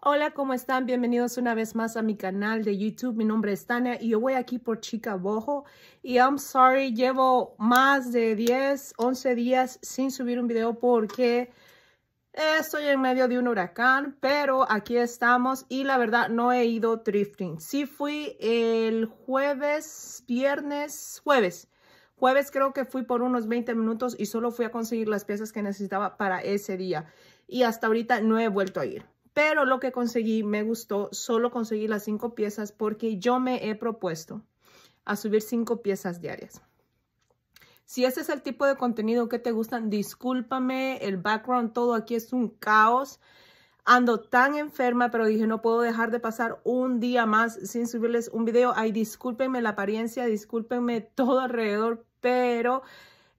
Hola, ¿cómo están? Bienvenidos una vez más a mi canal de YouTube. Mi nombre es Tania y yo voy aquí por Chica Bojo. Y I'm sorry, llevo más de 10, 11 días sin subir un video porque eh, estoy en medio de un huracán. Pero aquí estamos y la verdad no he ido drifting. Sí fui el jueves, viernes, jueves. Jueves creo que fui por unos 20 minutos y solo fui a conseguir las piezas que necesitaba para ese día. Y hasta ahorita no he vuelto a ir pero lo que conseguí me gustó. Solo conseguí las cinco piezas porque yo me he propuesto a subir cinco piezas diarias. Si ese es el tipo de contenido que te gustan, discúlpame, el background, todo aquí es un caos. Ando tan enferma, pero dije, no puedo dejar de pasar un día más sin subirles un video. Ay, discúlpenme la apariencia, discúlpenme todo alrededor, pero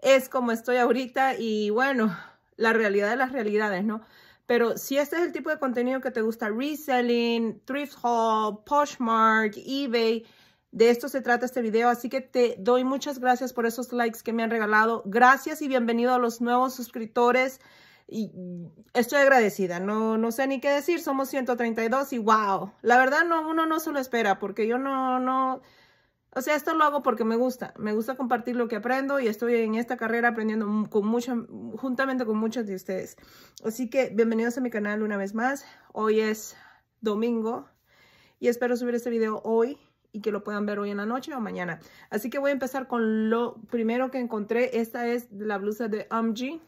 es como estoy ahorita y bueno, la realidad de las realidades, ¿no? Pero si este es el tipo de contenido que te gusta, reselling, thrift haul, Poshmark, eBay, de esto se trata este video, así que te doy muchas gracias por esos likes que me han regalado. Gracias y bienvenido a los nuevos suscriptores. Y estoy agradecida, no, no sé ni qué decir, somos 132 y wow. La verdad no, uno no se lo espera porque yo no, no, o sea, esto lo hago porque me gusta. Me gusta compartir lo que aprendo y estoy en esta carrera aprendiendo con juntamente con muchos de ustedes. Así que bienvenidos a mi canal una vez más. Hoy es domingo y espero subir este video hoy y que lo puedan ver hoy en la noche o mañana. Así que voy a empezar con lo primero que encontré. Esta es la blusa de OMG.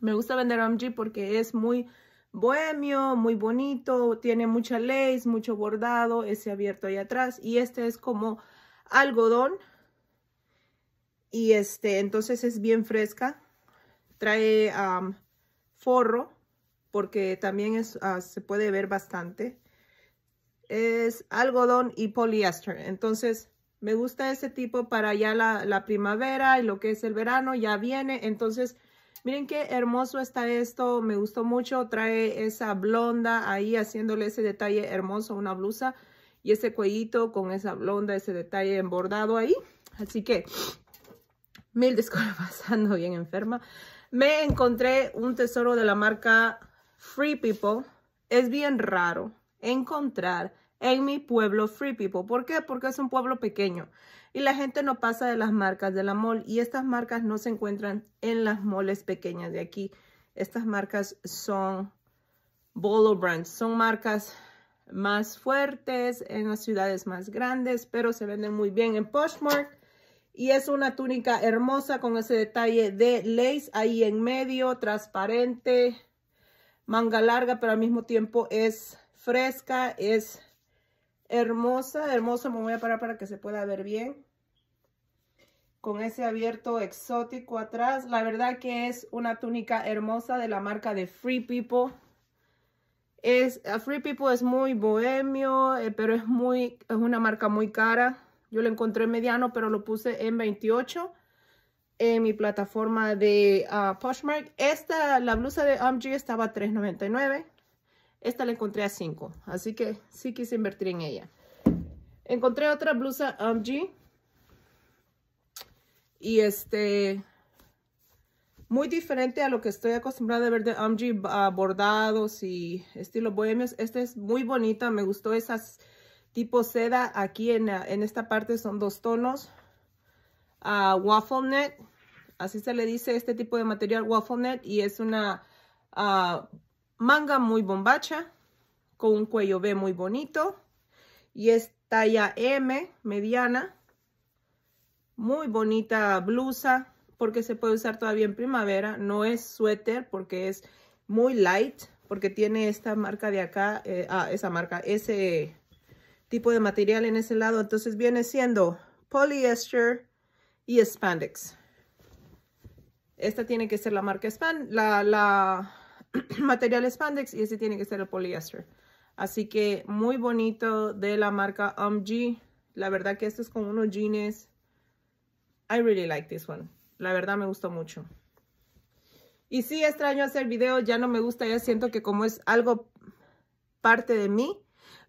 Me gusta vender OMG porque es muy bohemio, muy bonito, tiene mucha lace, mucho bordado, ese abierto ahí atrás. Y este es como algodón. Y este, entonces es bien fresca. Trae forro, porque también ah, se puede ver bastante. Es algodón y poliéster. Entonces, me gusta este tipo para ya la primavera y lo que es el verano, ya viene. Entonces, Miren qué hermoso está esto, me gustó mucho, trae esa blonda ahí haciéndole ese detalle hermoso una blusa y ese cuellito con esa blonda, ese detalle embordado ahí. Así que mil disculpas, ando bien enferma. Me encontré un tesoro de la marca Free People. Es bien raro encontrar en mi pueblo Free People. ¿Por qué? Porque es un pueblo pequeño y la gente no pasa de las marcas de la mol y estas marcas no se encuentran en las moles pequeñas de aquí. Estas marcas son Bolo Brands, son marcas más fuertes en las ciudades más grandes, pero se venden muy bien en Poshmark. Y es una túnica hermosa con ese detalle de lace ahí en medio, transparente, manga larga, pero al mismo tiempo es fresca, es hermosa, hermoso, me voy a parar para que se pueda ver bien. Con ese abierto exótico atrás. La verdad que es una túnica hermosa de la marca de Free People. Es, Free People es muy bohemio, eh, pero es, muy, es una marca muy cara. Yo lo encontré en mediano, pero lo puse en 28 en mi plataforma de ah, Poshmark. Esta, la blusa de UMG estaba $3.99. Esta la encontré a 5, así que sí quise invertir en ella. Encontré otra blusa AMG. Um, y este, muy diferente a lo que estoy acostumbrada a ver de AMG, um, bordados y estilo bohemios. Esta es muy bonita, me gustó esas tipo seda. Aquí en, esta parte son dos tonos. Ah, waffle net, así se le dice este tipo de material, waffle net. Y es una... Ah, manga muy bombacha, con un cuello B muy bonito. Y es talla M, mediana. Muy bonita blusa, porque se puede usar todavía en primavera. No es suéter, porque es muy light, porque tiene esta marca de acá, eh, ah, esa marca, ese tipo de material en ese lado. Entonces viene siendo polyester y spandex. Esta tiene que ser la marca span, la, la material spandex y ese tiene que ser el poliéster. Así que muy bonito de la marca UMG. La verdad que esto es con unos jeans. I really like this one. La verdad me gustó mucho. Y sí, extraño hacer videos. ya no me gusta, ya siento que como es algo parte de mí.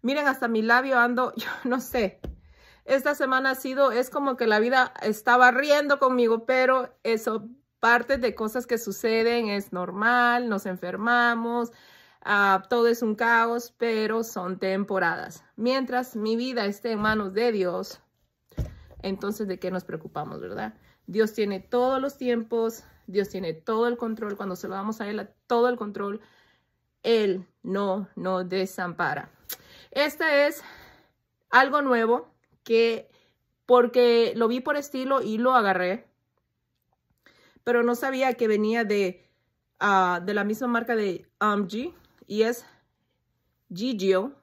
Miren, hasta mi labio ando, yo no sé. Esta semana ha sido, es como que la vida estaba riendo conmigo, pero eso Parte de cosas que suceden es normal, nos enfermamos, ah, todo es un caos, pero son temporadas. Mientras mi vida esté en manos de Dios, entonces de qué nos preocupamos, ¿verdad? Dios tiene todos los tiempos, Dios tiene todo el control, cuando se lo damos a Él, todo el control, Él no nos desampara. Esta es algo nuevo que porque lo vi por estilo y lo agarré, pero no sabía que venía de, ah, de la misma marca de AMG um, y es Gigio.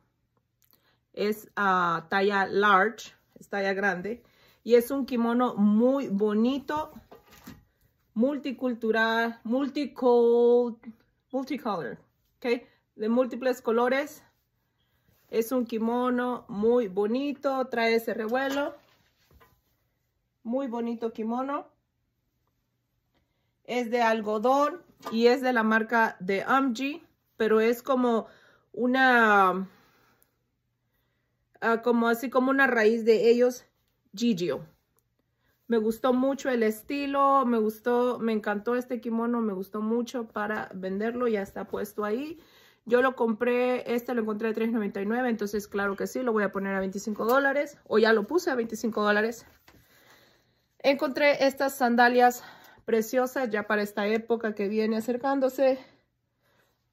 Es ah, talla large, es talla grande y es un kimono muy bonito, multicultural, multicolor, multicolor, De múltiples colores. Es un kimono muy bonito, trae ese revuelo. Muy bonito kimono es de algodón y es de la marca de Amji, pero es como una, ah, como así como una raíz de ellos, Gigio. Me gustó mucho el estilo, me gustó, me encantó este kimono, me gustó mucho para venderlo, ya está puesto ahí. Yo lo compré, este lo encontré a $3.99, entonces claro que sí, lo voy a poner a $25 dólares, o ya lo puse a $25 dólares. Encontré estas sandalias preciosa ya para esta época que viene acercándose.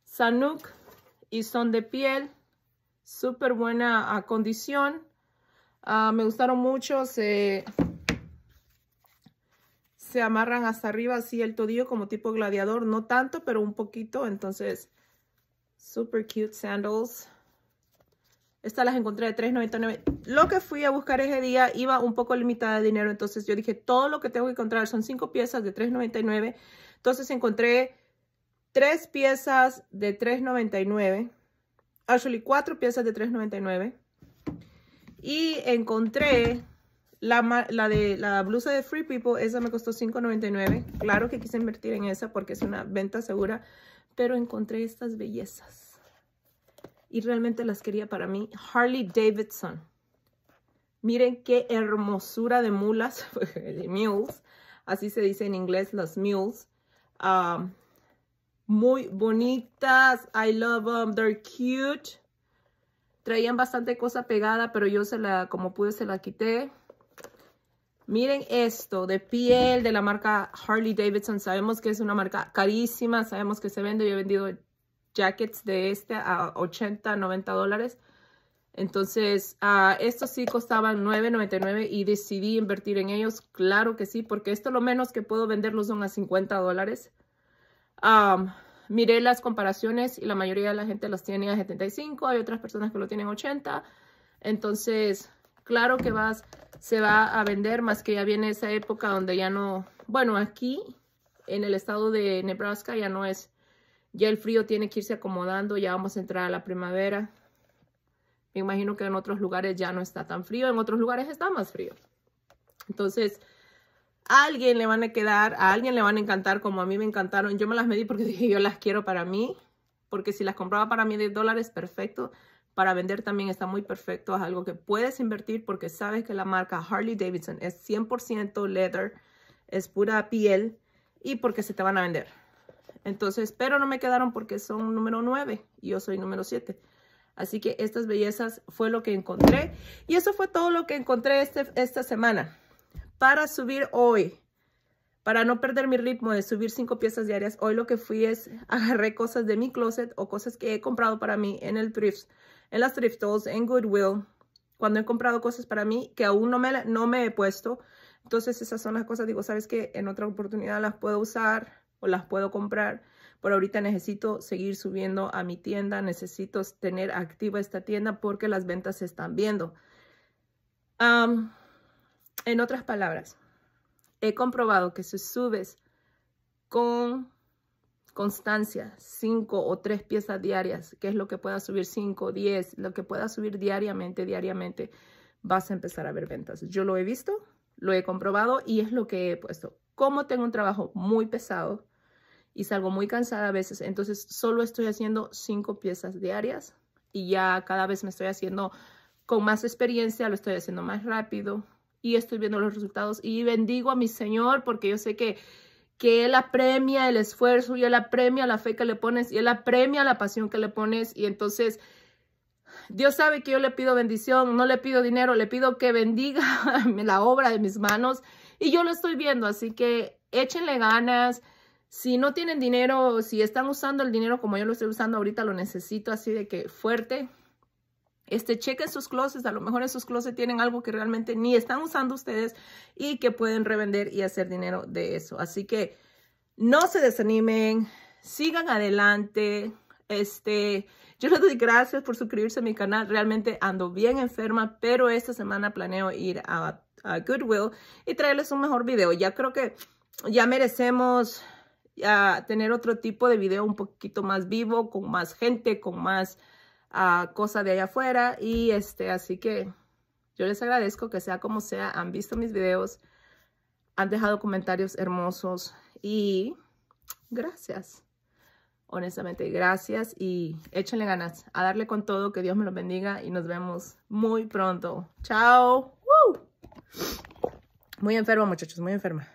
Sanuk y son de piel, súper buena condición. Ah, me gustaron mucho, se, se amarran hasta arriba así el todillo como tipo gladiador, no tanto, pero un poquito. Entonces, super cute sandals. Estas las encontré de $3.99. Lo que fui a buscar ese día iba un poco limitada de dinero. Entonces yo dije, todo lo que tengo que encontrar son 5 piezas de $3.99. Entonces encontré 3 piezas de $3.99. Actually, 4 piezas de $3.99. Y encontré la, la, de, la blusa de Free People. Esa me costó $5.99. Claro que quise invertir en esa porque es una venta segura. Pero encontré estas bellezas y realmente las quería para mí. Harley Davidson. Miren qué hermosura de mulas, de mules, así se dice en inglés, las mules. Ah, muy bonitas, I love them, they're cute. Traían bastante cosa pegada, pero yo se la, como pude, se la quité. Miren esto, de piel de la marca Harley Davidson. Sabemos que es una marca carísima, sabemos que se vende. Yo he vendido jackets de este a 80, 90 dólares. Entonces, ah, estos sí costaban $9.99 y decidí invertir en ellos. Claro que sí, porque esto lo menos que puedo venderlos son a 50 dólares. miré las comparaciones y la mayoría de la gente las tiene a 75. Hay otras personas que lo tienen a 80. Entonces, claro que vas, se va a vender, más que ya viene esa época donde ya no... Bueno, aquí en el estado de Nebraska ya no es ya el frío tiene que irse acomodando, ya vamos a entrar a la primavera. Me imagino que en otros lugares ya no está tan frío, en otros lugares está más frío. Entonces, a alguien le van a quedar, a alguien le van a encantar como a mí me encantaron. Yo me las medí porque dije, yo las quiero para mí, porque si las compraba para mí de dólares, perfecto. Para vender también está muy perfecto, es algo que puedes invertir porque sabes que la marca Harley Davidson es 100% leather, es pura piel y porque se te van a vender. Entonces, pero no me quedaron porque son número 9 y yo soy número 7. Así que estas bellezas fue lo que encontré. Y eso fue todo lo que encontré este, esta semana. Para subir hoy, para no perder mi ritmo de subir cinco piezas diarias, hoy lo que fui es agarré cosas de mi closet o cosas que he comprado para mí en el thrift, en las thrift stores, en Goodwill. Cuando he comprado cosas para mí que aún no me, no me he puesto. Entonces esas son las cosas, digo, ¿sabes que En otra oportunidad las puedo usar o las puedo comprar. Por ahorita necesito seguir subiendo a mi tienda, necesito tener activa esta tienda porque las ventas se están viendo. en otras palabras, he comprobado que si subes con constancia, cinco o tres piezas diarias, que es lo que pueda subir 5, diez, lo que pueda subir diariamente, diariamente, vas a empezar a ver ventas. Yo lo he visto, lo he comprobado y es lo que he puesto como tengo un trabajo muy pesado y salgo muy cansada a veces, entonces solo estoy haciendo cinco piezas diarias y ya cada vez me estoy haciendo con más experiencia, lo estoy haciendo más rápido y estoy viendo los resultados y bendigo a mi Señor porque yo sé que, que Él apremia el esfuerzo y Él apremia la fe que le pones y Él apremia la pasión que le pones y entonces... Dios sabe que yo le pido bendición, no le pido dinero, le pido que bendiga la obra de mis manos y yo lo estoy viendo, así que échenle ganas. Si no tienen dinero, si están usando el dinero como yo lo estoy usando ahorita, lo necesito así de que fuerte. Este, chequen sus closets, a lo mejor en sus closets tienen algo que realmente ni están usando ustedes y que pueden revender y hacer dinero de eso. Así que no se desanimen, sigan adelante. Este, yo les doy gracias por suscribirse a mi canal. Realmente ando bien enferma, pero esta semana planeo ir a a Goodwill y traerles un mejor video. Ya creo que ya merecemos tener otro tipo de video un poquito más vivo, con más gente, con más ah, cosa de allá afuera. Y este, así que yo les agradezco que sea como sea, han visto mis videos, han dejado comentarios hermosos y gracias. Honestamente, gracias y échenle ganas a darle con todo. Que Dios me lo bendiga y nos vemos muy pronto. Chao. Muy enferma, muchachos, muy enferma.